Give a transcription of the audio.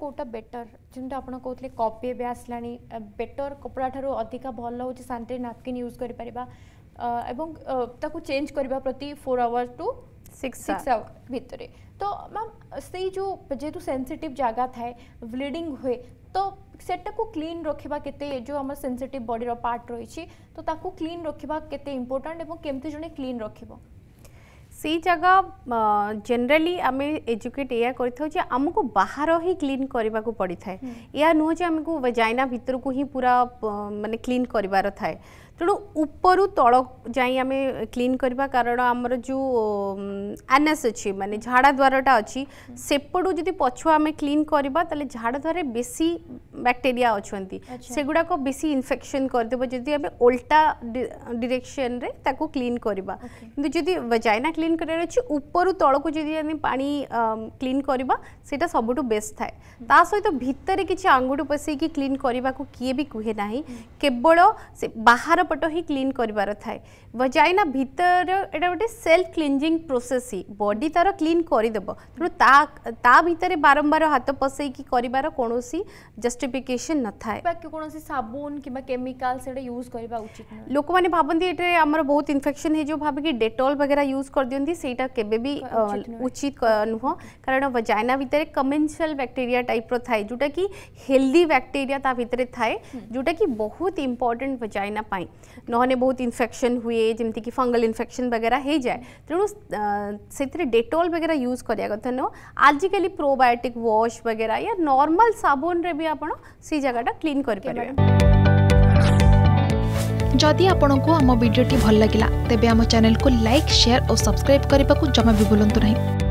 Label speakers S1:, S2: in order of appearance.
S1: Kota better जेमती आपड़ कहते कपी एवं आसला बेटर कपड़ा ठार अधिका भल हूँ सानिटरी नापकिन यूज कर चेंज करने प्रति four hours to six six hour भितर तो मैम से जो जेहेतु सेनसीटिव जगह थाए ब्लीडिंग हुए तो सेटा को क्लीन रखा के जो आम सेनसीटिव बडीर पार्ट रही तो क्लीन रखा के इम्पोर्टाट और केमती जड़े क्लीन रखिए
S2: से जगह जेनेली आम एजुकेट या करमको बाहर ही क्लीन करने को पड़ता है हम्म। या नुहजे आमको जाइना भितर को ही पूरा मानते क्लीन करार था तेणु ऊपर तल जाए क्लीन करवा कारण आमर जो आनास अच्छे मानते झाड़ा द्वारा अच्छी सेपटू जी पछुआ आम क्लीन करवा तो झाड़ा द्वारा बेसी बैक्टेरिया अच्छा गुड़ाक बेस इनफेक्शन करदे जी आम ओल्टा डिरेक्शन क्लीन करवा कि जैना क्लीन करूर पा क्लीन करवा सीटा सब बेस्ट थाए ता सहित भितर कि आंगुठ पशे क्लीन करने को किए भी कहे ना केवल से बाहर पट ही क्लीन करार थाए भितर एटा गोटे सेल्फ क्लींजिंग प्रोसेस ही बॉडी तार क्लीन करदेव तेनालीरु बारंबार हाथ पसई कि कौन जस्टिफिकेसन न था
S1: कौन साबुन किमिकाल यूज करवा उचित
S2: लोक मैंने भावती बहुत इनफेक्शन हो भाविकी डेटल वगैरह यूज कर दिखती के उचित नुह कारण वजाइना भितर कमेनसल बैक्टेरिया टाइप थाए जोटा कि हेल्दी बैक्टेरिया भितर थाए जोटा कि बहुत इंपोर्टेंट वजाइना पाई नहे बहुत इनफेक्शन हुए जमीक फंगल इनफेक्शन वगैरह हो जाए तेणु से डेटल वगैरह यूज कराया कथा नु आजिकल प्रोबायोटिक वॉश वगैरह या नॉर्मल साबुन रे भी आपड़ जगह क्लीन करें जदि भल लगा तेब चैनल को लाइक सेयार और सब्सक्राइब करने को जमा भी बुलां नहीं